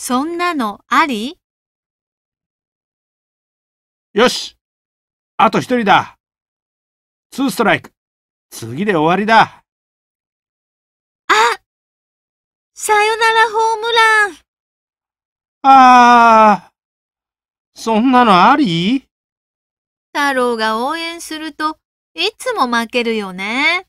そんなのありよしあと一人だツーストライク次で終わりだあさよならホームランああそんなのあり太郎が応援するといつも負けるよね。